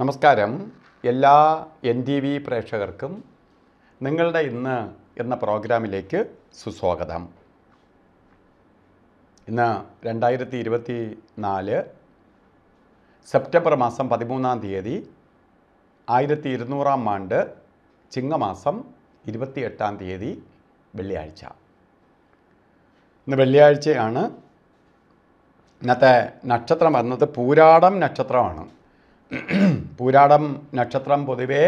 നമസ്കാരം എല്ലാ N T V പ്രേക്ഷകർക്കും നിങ്ങളുടെ ഇന്ന് എന്ന പ്രോഗ്രാമിലേക്ക് സുസ്വാഗതം ഇന്ന് രണ്ടായിരത്തി ഇരുപത്തി നാല് സെപ്റ്റംബർ മാസം പതിമൂന്നാം തീയതി ആയിരത്തി ഇരുന്നൂറാം ആണ്ട് ചിങ്ങമാസം എട്ടാം തീയതി വെള്ളിയാഴ്ച ഇന്ന് വെള്ളിയാഴ്ചയാണ് ഇന്നത്തെ നക്ഷത്രം വന്നത് പൂരാടം നക്ഷത്രമാണ് പൂരാടം നക്ഷത്രം പൊതുവേ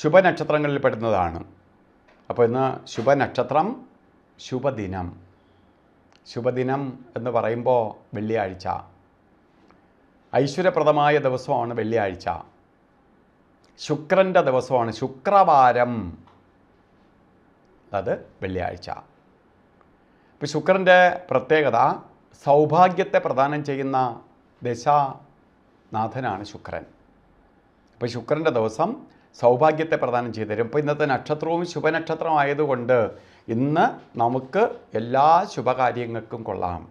ശുഭനക്ഷത്രങ്ങളിൽ പെടുന്നതാണ് അപ്പോൾ ഇന്ന് ശുഭനക്ഷത്രം ശുഭദിനം ശുഭദിനം എന്ന് പറയുമ്പോൾ വെള്ളിയാഴ്ച ഐശ്വര്യപ്രദമായ ദിവസമാണ് വെള്ളിയാഴ്ച ശുക്രൻ്റെ ദിവസമാണ് ശുക്രവാരം അതായത് വെള്ളിയാഴ്ച ഇപ്പോൾ ശുക്രൻ്റെ പ്രത്യേകത സൗഭാഗ്യത്തെ പ്രദാനം ചെയ്യുന്ന ദശ നാഥനാണ് ശുക്രൻ അപ്പോൾ ശുക്രൻ്റെ ദിവസം സൗഭാഗ്യത്തെ പ്രദാനം തരും അപ്പോൾ ഇന്നത്തെ നക്ഷത്രവും ശുഭനക്ഷത്രമായതുകൊണ്ട് ഇന്ന് നമുക്ക് എല്ലാ ശുഭകാര്യങ്ങൾക്കും കൊള്ളാം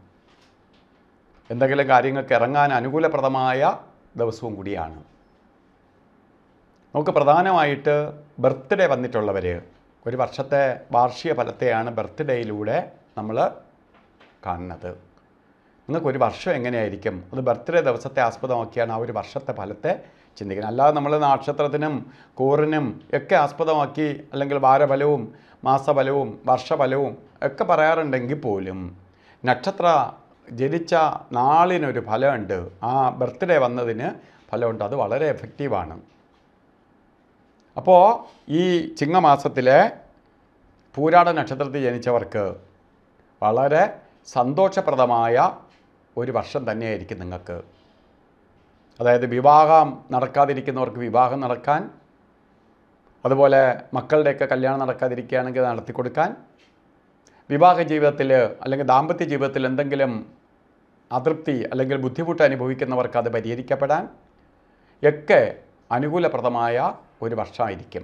എന്തെങ്കിലും കാര്യങ്ങൾക്ക് ഇറങ്ങാൻ അനുകൂലപ്രദമായ ദിവസവും കൂടിയാണ് നമുക്ക് പ്രധാനമായിട്ട് ബർത്ത്ഡേ വന്നിട്ടുള്ളവർ ഒരു വർഷത്തെ വാർഷിക ഫലത്തെയാണ് ബർത്ത്ഡേയിലൂടെ നമ്മൾ കാണുന്നത് നിങ്ങൾക്ക് ഒരു വർഷം എങ്ങനെയായിരിക്കും അത് ബർത്ത്ഡേ ദിവസത്തെ ആസ്പദമാക്കിയാണ് ആ ഒരു വർഷത്തെ ഫലത്തെ ചിന്തിക്കുന്നത് അല്ലാതെ നമ്മൾ നക്ഷത്രത്തിനും കൂറിനും ഒക്കെ ആസ്പദമാക്കി അല്ലെങ്കിൽ വാരഫലവും മാസഫലവും വർഷഫലവും ഒക്കെ പറയാറുണ്ടെങ്കിൽ പോലും നക്ഷത്ര ജനിച്ച നാളിനൊരു ഫലമുണ്ട് ആ ബർത്ത്ഡേ വന്നതിന് ഫലമുണ്ട് അത് വളരെ എഫക്റ്റീവാണ് അപ്പോൾ ഈ ചിങ്ങമാസത്തിലെ പൂരാട നക്ഷത്രത്തിൽ ജനിച്ചവർക്ക് വളരെ സന്തോഷപ്രദമായ ഒരു വർഷം തന്നെയായിരിക്കും നിങ്ങൾക്ക് അതായത് വിവാഹം നടക്കാതിരിക്കുന്നവർക്ക് വിവാഹം നടക്കാൻ അതുപോലെ മക്കളുടെയൊക്കെ കല്യാണം നടക്കാതിരിക്കുകയാണെങ്കിൽ നടത്തി കൊടുക്കാൻ വിവാഹ ജീവിതത്തിൽ അല്ലെങ്കിൽ ദാമ്പത്യ ജീവിതത്തിൽ എന്തെങ്കിലും അതൃപ്തി അല്ലെങ്കിൽ ബുദ്ധിമുട്ട് അനുഭവിക്കുന്നവർക്ക് അത് പരിഹരിക്കപ്പെടാൻ ഒക്കെ അനുകൂലപ്രദമായ ഒരു വർഷമായിരിക്കും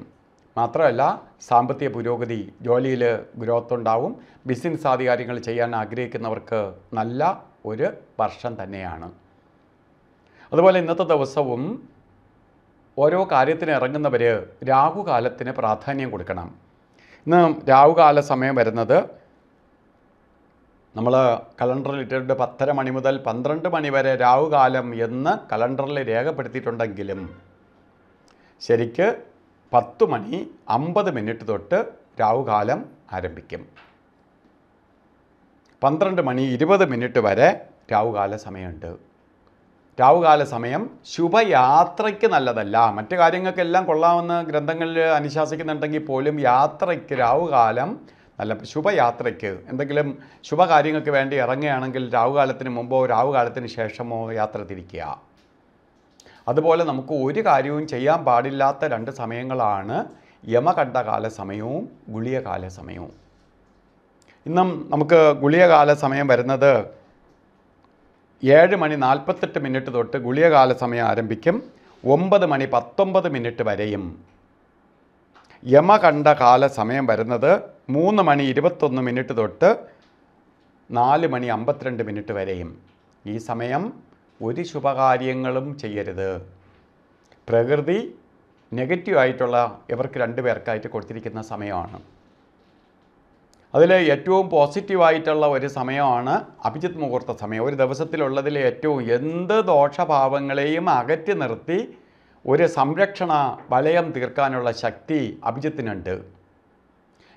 മാത്രമല്ല സാമ്പത്തിക പുരോഗതി ജോലിയിൽ ഗ്രോത്ത് ഉണ്ടാവും ബിസിനസ് ആധികാരികൾ ചെയ്യാൻ ആഗ്രഹിക്കുന്നവർക്ക് നല്ല ഒരു വർഷം തന്നെയാണ് അതുപോലെ ഇന്നത്തെ ദിവസവും ഓരോ കാര്യത്തിന് ഇറങ്ങുന്നവർ രാഹുകാലത്തിന് പ്രാധാന്യം കൊടുക്കണം ഇന്ന് രാഹുകാല സമയം വരുന്നത് നമ്മൾ കലണ്ടറിൽ ഇട്ടിട്ട് പത്തര മണി മുതൽ പന്ത്രണ്ട് മണി വരെ രാഹുകാലം എന്ന് കലണ്ടറിൽ രേഖപ്പെടുത്തിയിട്ടുണ്ടെങ്കിലും ശരിക്ക് പത്ത് മണി അമ്പത് മിനിറ്റ് തൊട്ട് രാഹുകാലം ആരംഭിക്കും പന്ത്രണ്ട് മണി ഇരുപത് മിനിറ്റ് വരെ രാവുകാല സമയമുണ്ട് രാവുകാല സമയം ശുഭയാത്രയ്ക്ക് നല്ലതല്ല മറ്റു കാര്യങ്ങൾക്കെല്ലാം കൊള്ളാമെന്ന് ഗ്രന്ഥങ്ങളിൽ അനുശാസിക്കുന്നുണ്ടെങ്കിൽ പോലും യാത്രയ്ക്ക് രാവുകാലം നല്ല ശുഭയാത്രയ്ക്ക് എന്തെങ്കിലും ശുഭകാര്യങ്ങൾക്ക് വേണ്ടി ഇറങ്ങുകയാണെങ്കിൽ രാവുകാലത്തിന് മുമ്പോ രാവുകാലത്തിന് ശേഷമോ യാത്ര തിരിക്കുക അതുപോലെ നമുക്ക് ഒരു കാര്യവും ചെയ്യാൻ പാടില്ലാത്ത രണ്ട് സമയങ്ങളാണ് യമകണ്ഠകാല സമയവും ഗുളിയകാല സമയവും ഇന്നും നമുക്ക് ഗുളികകാല സമയം വരുന്നത് ഏഴ് മണി നാൽപ്പത്തെട്ട് മിനിറ്റ് തൊട്ട് ഗുളികകാല സമയം ആരംഭിക്കും ഒമ്പത് മണി പത്തൊമ്പത് മിനിറ്റ് വരെയും യമ കണ്ട കാല സമയം വരുന്നത് മൂന്ന് മണി ഇരുപത്തൊന്ന് മിനിറ്റ് തൊട്ട് നാല് മണി അമ്പത്തിരണ്ട് മിനിറ്റ് വരെയും ഈ സമയം ഒരു ശുഭകാര്യങ്ങളും ചെയ്യരുത് പ്രകൃതി നെഗറ്റീവായിട്ടുള്ള ഇവർക്ക് രണ്ടു പേർക്കായിട്ട് കൊടുത്തിരിക്കുന്ന സമയമാണ് അതിൽ ഏറ്റവും പോസിറ്റീവായിട്ടുള്ള ഒരു സമയമാണ് അഭിജിത്ത് മുഹൂർത്ത സമയം ഒരു ദിവസത്തിലുള്ളതിൽ ഏറ്റവും എന്ത് ദോഷഭാവങ്ങളെയും അകറ്റി നിർത്തി ഒരു സംരക്ഷണ വലയം തീർക്കാനുള്ള ശക്തി അഭിജിത്തിനുണ്ട്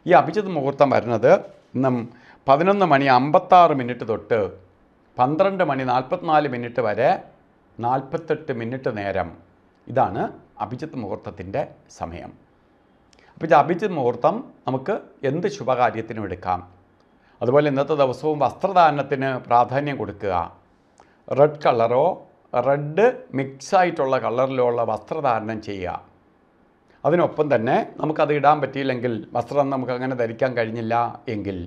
ഈ അഭിജിത്ത് മുഹൂർത്തം വരുന്നത് ഇന്നും പതിനൊന്ന് മണി അമ്പത്താറ് മിനിറ്റ് തൊട്ട് പന്ത്രണ്ട് മണി നാൽപ്പത്തിനാല് മിനിറ്റ് വരെ നാൽപ്പത്തെട്ട് മിനിറ്റ് നേരം ഇതാണ് അഭിജിത്ത് മുഹൂർത്തത്തിൻ്റെ സമയം അപ്പോൾ അഭിജിത് മുഹൂർത്തം നമുക്ക് എന്ത് ശുഭകാര്യത്തിനും എടുക്കാം അതുപോലെ ഇന്നത്തെ ദിവസവും വസ്ത്രദാനത്തിന് പ്രാധാന്യം കൊടുക്കുക റെഡ് കളറോ റെഡ് മിക്സ് ആയിട്ടുള്ള കളറിലോ ഉള്ള വസ്ത്രധാരണം ചെയ്യുക അതിനൊപ്പം തന്നെ നമുക്കത് ഇടാൻ പറ്റിയില്ലെങ്കിൽ വസ്ത്രം നമുക്ക് അങ്ങനെ ധരിക്കാൻ കഴിഞ്ഞില്ല എങ്കിൽ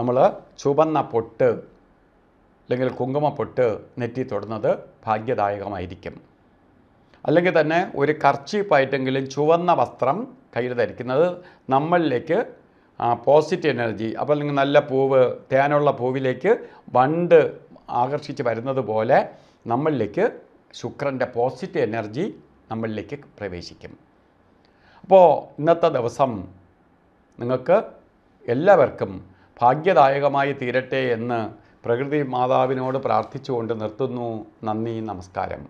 നമ്മൾ ചുവന്ന പൊട്ട് അല്ലെങ്കിൽ കുങ്കുമ പൊട്ട് നെറ്റി തൊടുന്നത് ഭാഗ്യദായകമായിരിക്കും അല്ലെങ്കിൽ തന്നെ ഒരു കർച്ചീപ്പായിട്ടെങ്കിലും ചുവന്ന വസ്ത്രം കയ്യിൽ ധരിക്കുന്നത് നമ്മളിലേക്ക് പോസിറ്റീവ് എനർജി അപ്പോൾ അല്ലെങ്കിൽ നല്ല പൂവ് തേനുള്ള പൂവിലേക്ക് വണ്ട് ആകർഷിച്ച് വരുന്നത് പോലെ നമ്മളിലേക്ക് ശുക്രൻ്റെ പോസിറ്റീവ് എനർജി നമ്മളിലേക്ക് പ്രവേശിക്കും അപ്പോൾ ഇന്നത്തെ ദിവസം നിങ്ങൾക്ക് എല്ലാവർക്കും ഭാഗ്യദായകമായി തീരട്ടെ എന്ന് പ്രകൃതി മാതാവിനോട് പ്രാർത്ഥിച്ചുകൊണ്ട് നിർത്തുന്നു നന്ദി നമസ്കാരം